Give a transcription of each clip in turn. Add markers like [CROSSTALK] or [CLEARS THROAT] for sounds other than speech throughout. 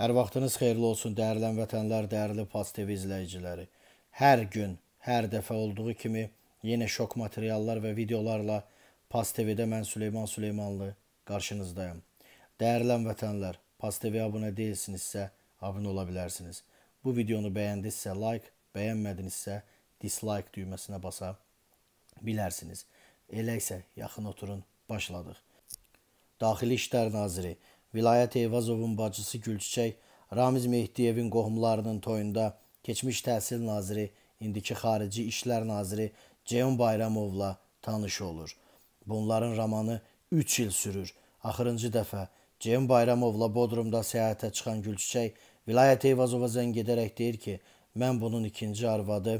Hər vaxtınız xeyirli olsun dəyərlən vətənlər, dəyərli Paz TV izləyiciləri. Hər gün, hər dəfə olduğu kimi yenə şok materiallar və videolarla Paz TV-də mən Süleyman Süleymanlı qarşınızdayım. Dəyərlən vətənlər, Paz TV abunə deyilsinizsə, abunə ola bilərsiniz. Bu videonu bəyəndinizsə like, bəyənmədinizsə dislike düyməsinə basa bilərsiniz. Elə isə yaxın oturun, başladıq. Daxili İşlər Naziri Vilayət Eyvazovun bacısı Gülçiçək Ramiz Mehdiyevin qohumlarının toyunda keçmiş təhsil naziri, indiki xarici işlər naziri Ceyhun Bayramovla tanış olur. Bunların romanı 3 il sürür. Axırıncı dəfə Ceyhun Bayramovla Bodrumda səyahətə çıxan Gülçiçək Vilayət Eyvazova zəng edərək deyir ki, mən bunun ikinci arvadı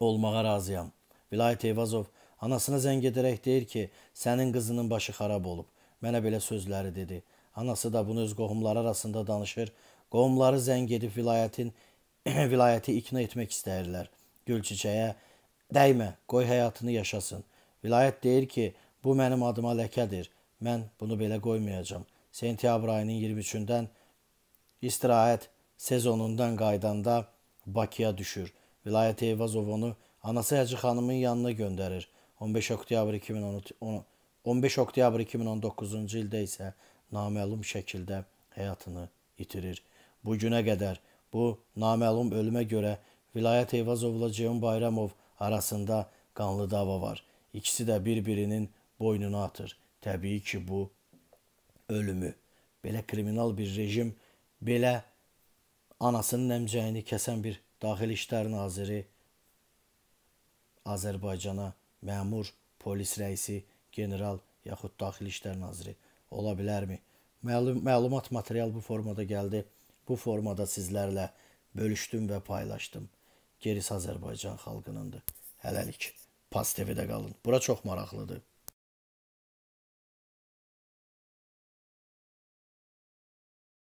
olmağa razıyam. Vilayət Eyvazov anasına zəng edərək deyir ki, sənin qızının başı xarab olub. Mənə belə sözləri dedi. Anası da bunu öz qohumları arasında danışır. Qohumları zəng edib vilayətin [CLEARS THROAT] vilayəti ikna etmək istəyirlər. Gülçiçəyə dəymə, qoy həyatını yaşasın. Vilayət deyir ki, bu mənim adıma ləkədir. Mən bunu belə qoymayacağam. Sentyabr ayının 23-dən istirahət sezonundan qaydanda Bakıya düşür. Vilayət Eyvazov onu anası Hacı xanımın yanına göndərir. 15 oktyabr 2010 15 oktyabr 2019-cu ildə isə naməlum şəkildə həyatını itirir. Bu günə qədər bu naməlum ölümə görə Vilayət Eyvazovla Ceyhun Bayramov arasında qanlı dava var. İkisi də bir-birinin boynuna atır. Təbii ki, bu ölümü belə kriminal bir rejim, belə anasının əmcəyini kəsən bir daxili işlər naziri Azərbaycana məmur, polis rəisi, general yaxud daxili işlər naziri ola bilərmi? Məlum məlumat material bu formada gəldi. Bu formada sizlərlə bölüşdüm və paylaşdım. Gerisi Azərbaycan xalqınındır. Hələlik Pas TV-də qalın. Bura çox maraqlıdır.